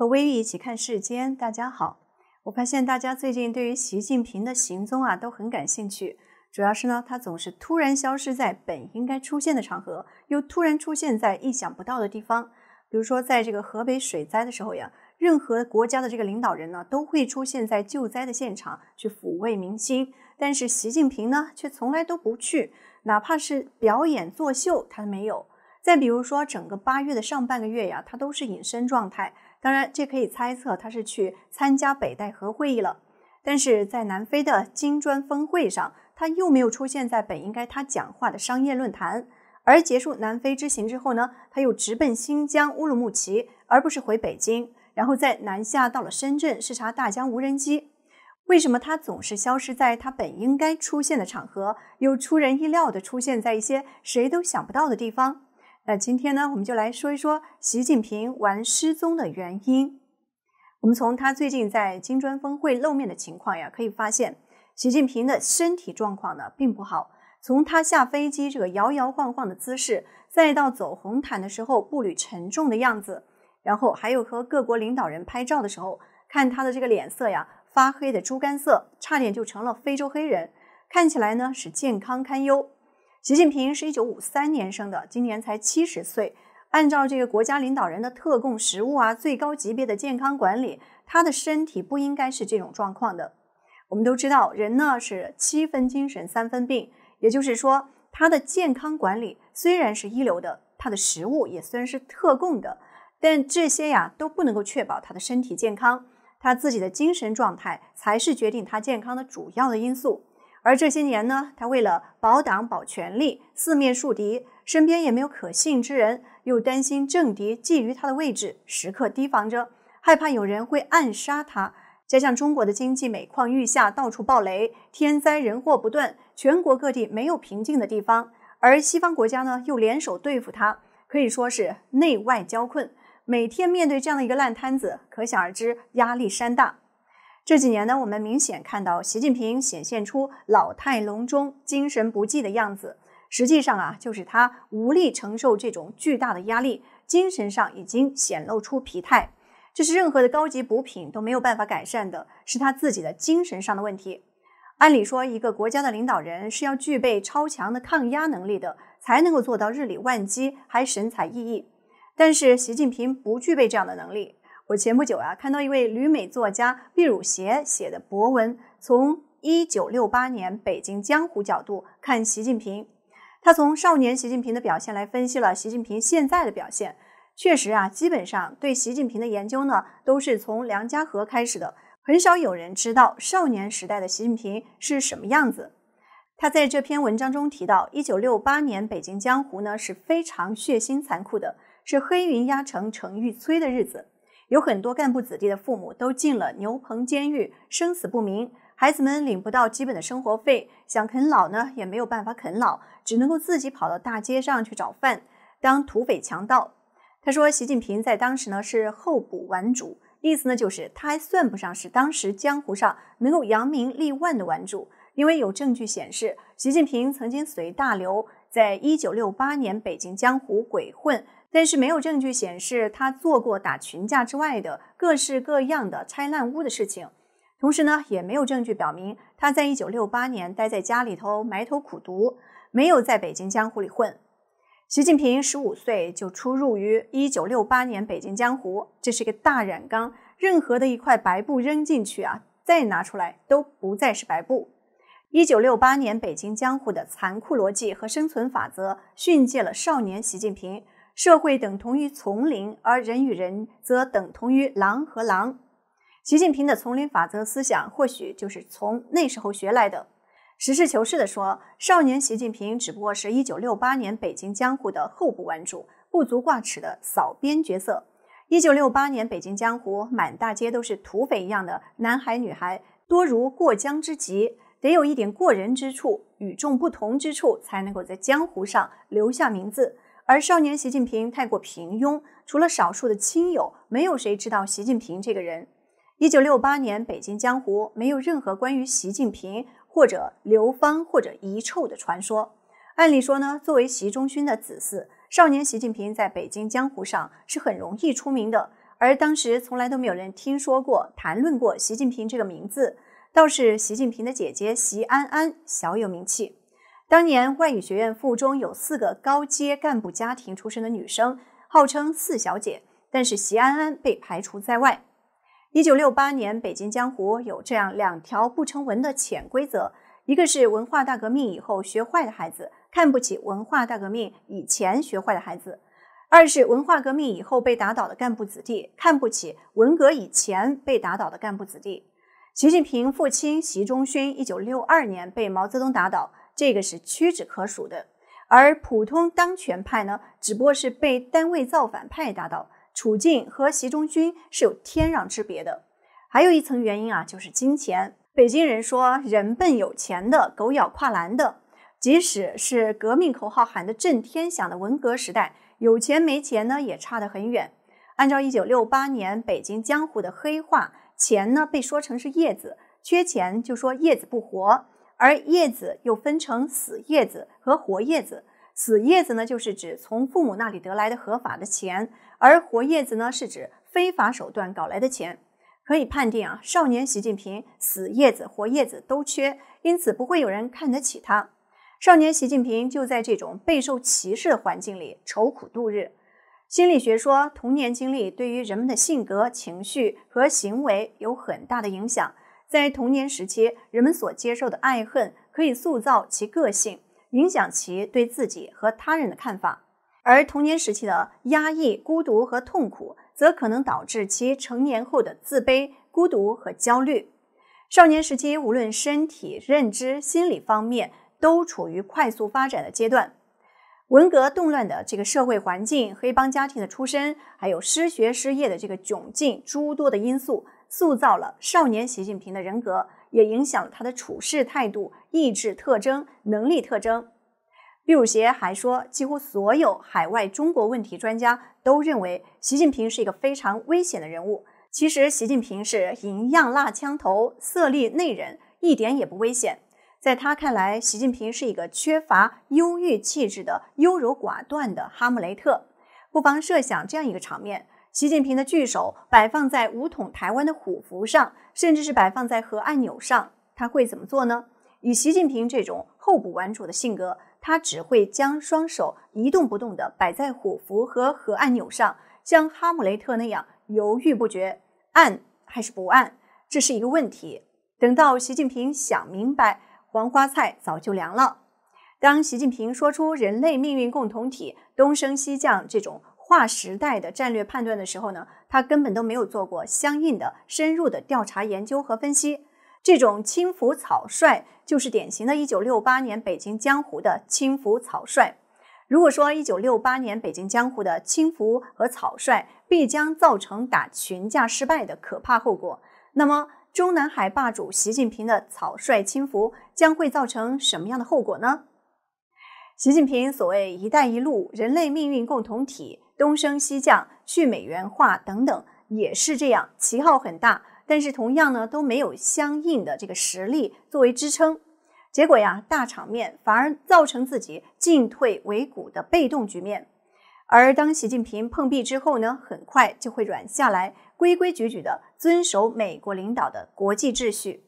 和微玉一起看世间，大家好。我发现大家最近对于习近平的行踪啊都很感兴趣，主要是呢，他总是突然消失在本应该出现的场合，又突然出现在意想不到的地方。比如说，在这个河北水灾的时候呀，任何国家的这个领导人呢都会出现在救灾的现场去抚慰民心，但是习近平呢却从来都不去，哪怕是表演作秀他都没有。再比如说，整个八月的上半个月呀，他都是隐身状态。当然，这可以猜测他是去参加北戴河会议了，但是在南非的金砖峰会上，他又没有出现在本应该他讲话的商业论坛。而结束南非之行之后呢，他又直奔新疆乌鲁木齐，而不是回北京，然后在南下到了深圳视察大疆无人机。为什么他总是消失在他本应该出现的场合，又出人意料地出现在一些谁都想不到的地方？那今天呢，我们就来说一说习近平玩失踪的原因。我们从他最近在金砖峰会露面的情况呀，可以发现，习近平的身体状况呢并不好。从他下飞机这个摇摇晃晃的姿势，再到走红毯的时候步履沉重的样子，然后还有和各国领导人拍照的时候，看他的这个脸色呀，发黑的猪肝色，差点就成了非洲黑人，看起来呢是健康堪忧。习近平是一九五三年生的，今年才七十岁。按照这个国家领导人的特供食物啊，最高级别的健康管理，他的身体不应该是这种状况的。我们都知道，人呢是七分精神三分病，也就是说，他的健康管理虽然是一流的，他的食物也虽然是特供的，但这些呀都不能够确保他的身体健康。他自己的精神状态才是决定他健康的主要的因素。而这些年呢，他为了保党保权力，四面树敌，身边也没有可信之人，又担心政敌觊觎他的位置，时刻提防着，害怕有人会暗杀他。加上中国的经济每况愈下，到处暴雷，天灾人祸不断，全国各地没有平静的地方。而西方国家呢，又联手对付他，可以说是内外交困。每天面对这样的一个烂摊子，可想而知压力山大。这几年呢，我们明显看到习近平显现出老态龙钟、精神不济的样子。实际上啊，就是他无力承受这种巨大的压力，精神上已经显露出疲态。这是任何的高级补品都没有办法改善的，是他自己的精神上的问题。按理说，一个国家的领导人是要具备超强的抗压能力的，才能够做到日理万机还神采奕奕。但是，习近平不具备这样的能力。我前不久啊，看到一位旅美作家毕鲁协写的博文，从一九六八年北京江湖角度看习近平。他从少年习近平的表现来分析了习近平现在的表现。确实啊，基本上对习近平的研究呢，都是从梁家河开始的，很少有人知道少年时代的习近平是什么样子。他在这篇文章中提到，一九六八年北京江湖呢是非常血腥残酷的，是黑云压城城欲摧的日子。有很多干部子弟的父母都进了牛棚监狱，生死不明，孩子们领不到基本的生活费，想啃老呢也没有办法啃老，只能够自己跑到大街上去找饭，当土匪强盗。他说，习近平在当时呢是候补顽主，意思呢就是他还算不上是当时江湖上能够扬名立万的顽主，因为有证据显示，习近平曾经随大流。在一九六八年北京江湖鬼混，但是没有证据显示他做过打群架之外的各式各样的拆烂屋的事情。同时呢，也没有证据表明他在一九六八年待在家里头埋头苦读，没有在北京江湖里混。习近平十五岁就出入于一九六八年北京江湖，这是个大染缸，任何的一块白布扔进去啊，再拿出来都不再是白布。一九六八年，北京江湖的残酷逻辑和生存法则训诫了少年习近平：社会等同于丛林，而人与人则等同于狼和狼。习近平的丛林法则思想，或许就是从那时候学来的。实事求是地说，少年习近平只不过是一九六八年北京江湖的后补玩主，不足挂齿的扫边角色。一九六八年，北京江湖满大街都是土匪一样的男孩女孩，多如过江之鲫。得有一点过人之处，与众不同之处，才能够在江湖上留下名字。而少年习近平太过平庸，除了少数的亲友，没有谁知道习近平这个人。一九六八年，北京江湖没有任何关于习近平或者刘芳或者遗臭的传说。按理说呢，作为习仲勋的子嗣，少年习近平在北京江湖上是很容易出名的。而当时从来都没有人听说过、谈论过习近平这个名字。倒是习近平的姐姐习安安小有名气。当年外语学院附中有四个高阶干部家庭出身的女生，号称“四小姐”，但是习安安被排除在外。1968年，北京江湖有这样两条不成文的潜规则：一个是文化大革命以后学坏的孩子看不起文化大革命以前学坏的孩子；二是文化革命以后被打倒的干部子弟看不起文革以前被打倒的干部子弟。习近平父亲习仲勋一九六二年被毛泽东打倒，这个是屈指可数的。而普通当权派呢，只不过是被单位造反派打倒，处境和习仲勋是有天壤之别的。还有一层原因啊，就是金钱。北京人说“人笨有钱的，狗咬跨栏的”。即使是革命口号喊得震天响的文革时代，有钱没钱呢，也差得很远。按照一九六八年北京江湖的黑话。钱呢，被说成是叶子，缺钱就说叶子不活，而叶子又分成死叶子和活叶子。死叶子呢，就是指从父母那里得来的合法的钱，而活叶子呢，是指非法手段搞来的钱。可以判定啊，少年习近平死叶子、活叶子都缺，因此不会有人看得起他。少年习近平就在这种备受歧视的环境里愁苦度日。心理学说，童年经历对于人们的性格、情绪和行为有很大的影响。在童年时期，人们所接受的爱恨可以塑造其个性，影响其对自己和他人的看法；而童年时期的压抑、孤独和痛苦，则可能导致其成年后的自卑、孤独和焦虑。少年时期，无论身体、认知、心理方面，都处于快速发展的阶段。文革动乱的这个社会环境、黑帮家庭的出身，还有失学失业的这个窘境，诸多的因素塑造了少年习近平的人格，也影响了他的处事态度、意志特征、能力特征。毕儒协还说，几乎所有海外中国问题专家都认为，习近平是一个非常危险的人物。其实，习近平是银样蜡枪头、色厉内荏，一点也不危险。在他看来，习近平是一个缺乏忧郁气质的优柔寡断的哈姆雷特。不妨设想这样一个场面：习近平的巨手摆放在武统台湾的虎符上，甚至是摆放在核按钮上，他会怎么做呢？以习近平这种厚补玩主的性格，他只会将双手一动不动地摆在虎符和核按钮上，像哈姆雷特那样犹豫不决，按还是不按，这是一个问题。等到习近平想明白。黄花菜早就凉了。当习近平说出“人类命运共同体，东升西降”这种划时代的战略判断的时候呢，他根本都没有做过相应的深入的调查研究和分析。这种轻浮草率，就是典型的一九六八年北京江湖的轻浮草率。如果说一九六八年北京江湖的轻浮和草率必将造成打群架失败的可怕后果，那么。中南海霸主习近平的草率轻浮将会造成什么样的后果呢？习近平所谓“一带一路”人类命运共同体、东升西降、去美元化等等，也是这样，旗号很大，但是同样呢，都没有相应的这个实力作为支撑，结果呀，大场面反而造成自己进退维谷的被动局面。而当习近平碰壁之后呢，很快就会软下来。规规矩矩的遵守美国领导的国际秩序。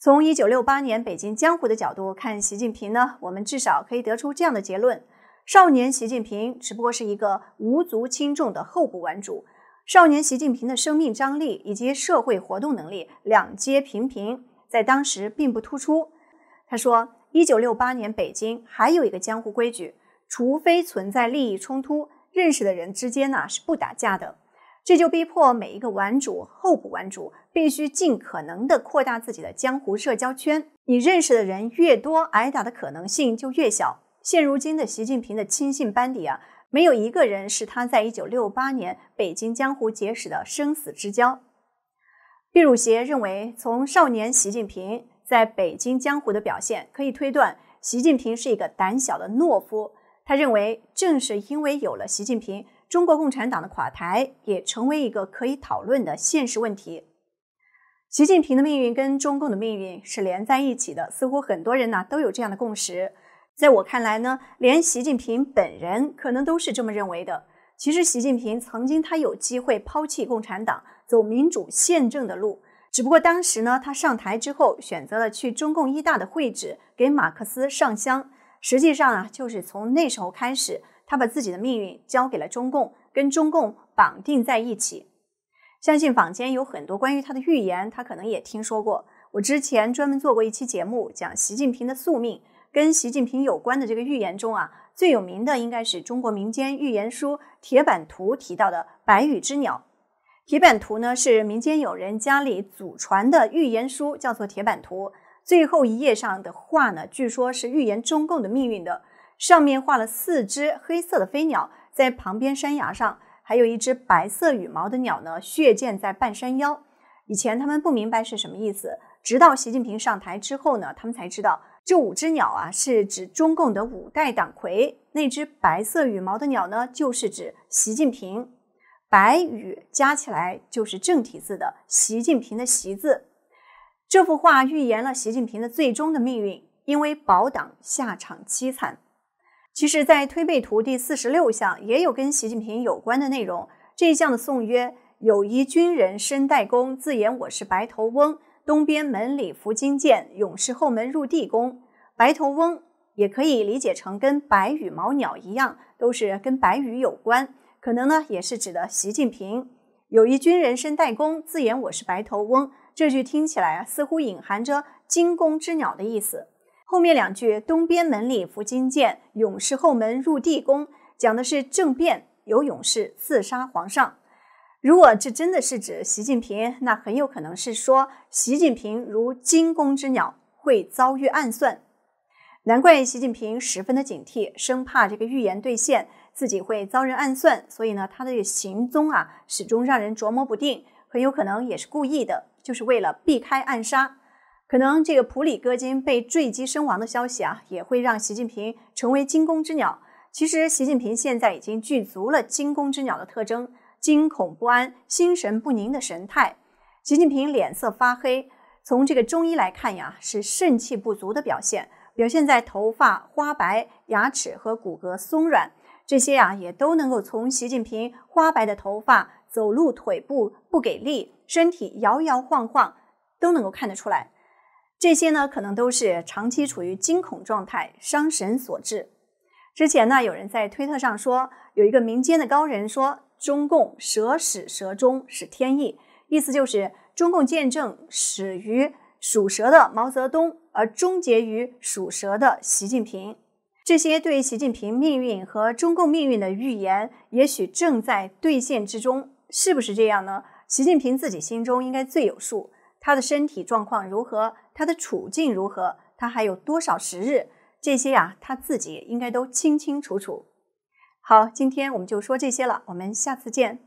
从一九六八年北京江湖的角度看习近平呢，我们至少可以得出这样的结论：少年习近平只不过是一个无足轻重的后补玩主。少年习近平的生命张力以及社会活动能力两皆平平，在当时并不突出。他说，一九六八年北京还有一个江湖规矩：除非存在利益冲突，认识的人之间呢是不打架的。这就逼迫每一个玩主、候补玩主必须尽可能的扩大自己的江湖社交圈。你认识的人越多，挨打的可能性就越小。现如今的习近平的亲信班底啊，没有一个人是他在一九六八年北京江湖结识的生死之交。毕汝协认为，从少年习近平在北京江湖的表现可以推断，习近平是一个胆小的懦夫。他认为，正是因为有了习近平。中国共产党的垮台也成为一个可以讨论的现实问题。习近平的命运跟中共的命运是连在一起的，似乎很多人呢都有这样的共识。在我看来呢，连习近平本人可能都是这么认为的。其实，习近平曾经他有机会抛弃共产党，走民主宪政的路，只不过当时呢，他上台之后选择了去中共一大的会址给马克思上香。实际上啊，就是从那时候开始。他把自己的命运交给了中共，跟中共绑定在一起。相信坊间有很多关于他的预言，他可能也听说过。我之前专门做过一期节目，讲习近平的宿命，跟习近平有关的这个预言中啊，最有名的应该是中国民间预言书《铁板图》提到的白羽之鸟。《铁板图》呢是民间有人家里祖传的预言书，叫做《铁板图》，最后一页上的话呢，据说是预言中共的命运的。上面画了四只黑色的飞鸟，在旁边山崖上还有一只白色羽毛的鸟呢，血溅在半山腰。以前他们不明白是什么意思，直到习近平上台之后呢，他们才知道这五只鸟啊是指中共的五代党魁，那只白色羽毛的鸟呢就是指习近平。白羽加起来就是正体字的习近平的“习”字。这幅画预言了习近平的最终的命运，因为保党下场凄惨。其实，在推背图第四十六项也有跟习近平有关的内容。这一项的颂曰：“有一军人身带弓，自言我是白头翁。东边门里伏金箭，勇士后门入地宫。”白头翁也可以理解成跟白羽毛鸟一样，都是跟白羽有关，可能呢也是指的习近平。有一军人身带弓，自言我是白头翁。这句听起来似乎隐含着惊弓之鸟的意思。后面两句“东边门里伏金剑，勇士后门入地宫”讲的是政变有勇士刺杀皇上。如果这真的是指习近平，那很有可能是说习近平如惊弓之鸟，会遭遇暗算。难怪习近平十分的警惕，生怕这个预言兑现，自己会遭人暗算。所以呢，他的行踪啊，始终让人琢磨不定。很有可能也是故意的，就是为了避开暗杀。可能这个普里戈金被坠机身亡的消息啊，也会让习近平成为惊弓之鸟。其实，习近平现在已经具足了惊弓之鸟的特征，惊恐不安、心神不宁的神态。习近平脸色发黑，从这个中医来看呀，是肾气不足的表现，表现在头发花白、牙齿和骨骼松软，这些呀也都能够从习近平花白的头发、走路腿部不给力、身体摇摇晃晃都能够看得出来。这些呢，可能都是长期处于惊恐状态、伤神所致。之前呢，有人在推特上说，有一个民间的高人说，中共蛇始蛇终是天意，意思就是中共见证始于属蛇的毛泽东，而终结于属蛇的习近平。这些对习近平命运和中共命运的预言，也许正在兑现之中，是不是这样呢？习近平自己心中应该最有数，他的身体状况如何？他的处境如何？他还有多少时日？这些呀，他自己应该都清清楚楚。好，今天我们就说这些了，我们下次见。